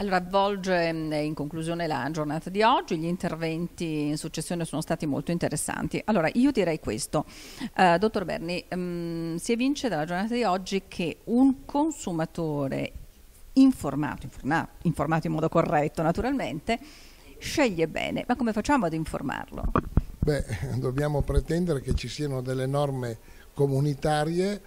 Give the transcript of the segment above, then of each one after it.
Allora, avvolge mm, in conclusione la giornata di oggi, gli interventi in successione sono stati molto interessanti. Allora, io direi questo, uh, dottor Berni, um, si evince dalla giornata di oggi che un consumatore informato, informa, informato in modo corretto naturalmente, sceglie bene, ma come facciamo ad informarlo? Beh, dobbiamo pretendere che ci siano delle norme comunitarie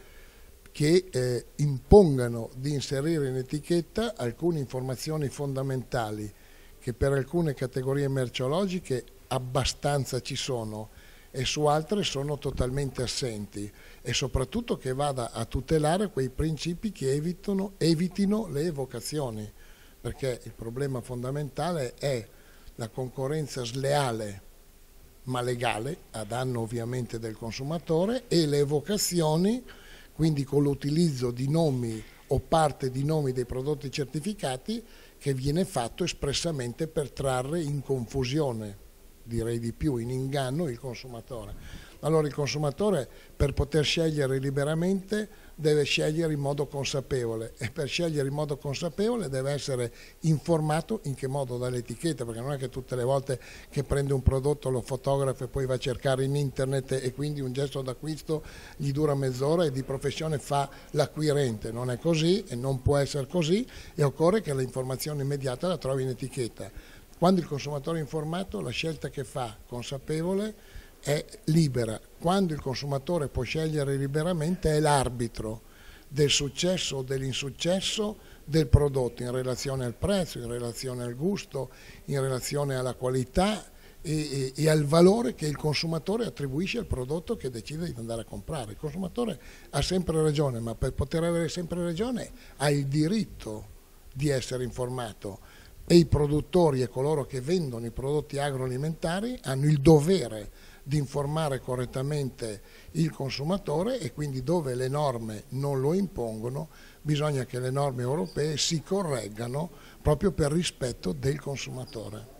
che eh, impongano di inserire in etichetta alcune informazioni fondamentali che per alcune categorie merceologiche abbastanza ci sono e su altre sono totalmente assenti e soprattutto che vada a tutelare quei principi che evitano, evitino le evocazioni perché il problema fondamentale è la concorrenza sleale ma legale a danno ovviamente del consumatore e le evocazioni quindi con l'utilizzo di nomi o parte di nomi dei prodotti certificati che viene fatto espressamente per trarre in confusione, direi di più, in inganno il consumatore. Allora il consumatore per poter scegliere liberamente deve scegliere in modo consapevole e per scegliere in modo consapevole deve essere informato in che modo dall'etichetta, perché non è che tutte le volte che prende un prodotto lo fotografa e poi va a cercare in internet e quindi un gesto d'acquisto gli dura mezz'ora e di professione fa l'acquirente, non è così e non può essere così e occorre che l'informazione immediata la trovi in etichetta. Quando il consumatore è informato la scelta che fa, consapevole, è libera. Quando il consumatore può scegliere liberamente è l'arbitro del successo o dell'insuccesso del prodotto in relazione al prezzo, in relazione al gusto, in relazione alla qualità e, e, e, al valore che il consumatore attribuisce al prodotto che decide di andare a comprare. Il consumatore ha sempre ragione, ma per poter avere sempre ragione ha il diritto di essere informato e i produttori e coloro che vendono i prodotti agroalimentari hanno il dovere di informare correttamente il consumatore e quindi dove le norme non lo impongono bisogna che le norme europee si correggano proprio per rispetto del consumatore.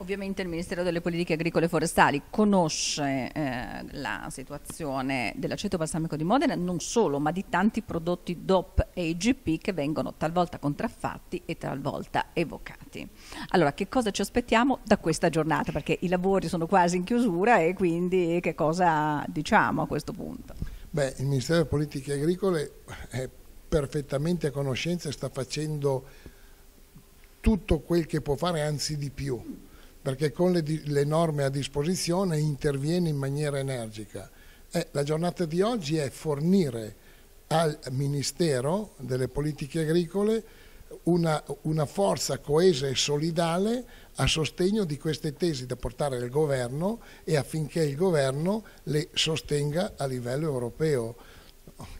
Ovviamente il Ministero delle Politiche Agricole e Forestali conosce eh, la situazione dell'aceto balsamico di Modena, non solo, ma di tanti prodotti DOP e IGP che vengono talvolta contraffatti e talvolta evocati. Allora, che cosa ci aspettiamo da questa giornata? Perché i lavori sono quasi in chiusura e quindi che cosa diciamo a questo punto? Beh, il Ministero delle Politiche Agricole è perfettamente a conoscenza e sta facendo tutto quel che può fare, anzi di più perché con le, le norme a disposizione interviene in maniera energica. Eh, la giornata di oggi è fornire al Ministero delle Politiche Agricole una, una, forza coesa e solidale a sostegno di queste tesi da portare al governo e affinché il governo le sostenga a livello europeo.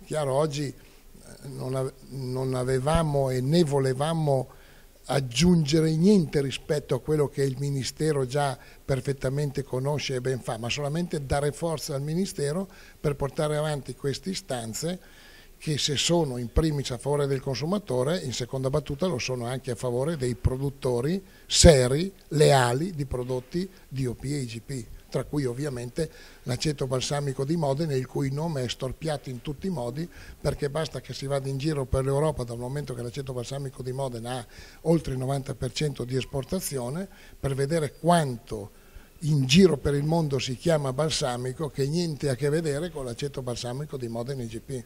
Chiaro, oggi eh, non, avevamo e né volevamo aggiungere niente rispetto a quello che il Ministero già perfettamente conosce e ben fa, ma solamente dare forza al Ministero per portare avanti queste istanze che se sono in primis a favore del consumatore, in seconda battuta lo sono anche a favore dei produttori seri, leali di prodotti DOP e IGP tra cui ovviamente l'aceto balsamico di Modena, il cui nome è storpiato in tutti i modi, perché basta che si vada in giro per l'Europa dal momento che l'aceto balsamico di Modena ha oltre il 90% di esportazione, per vedere quanto in giro per il mondo si chiama balsamico che niente a che vedere con l'aceto balsamico di Modena IGP.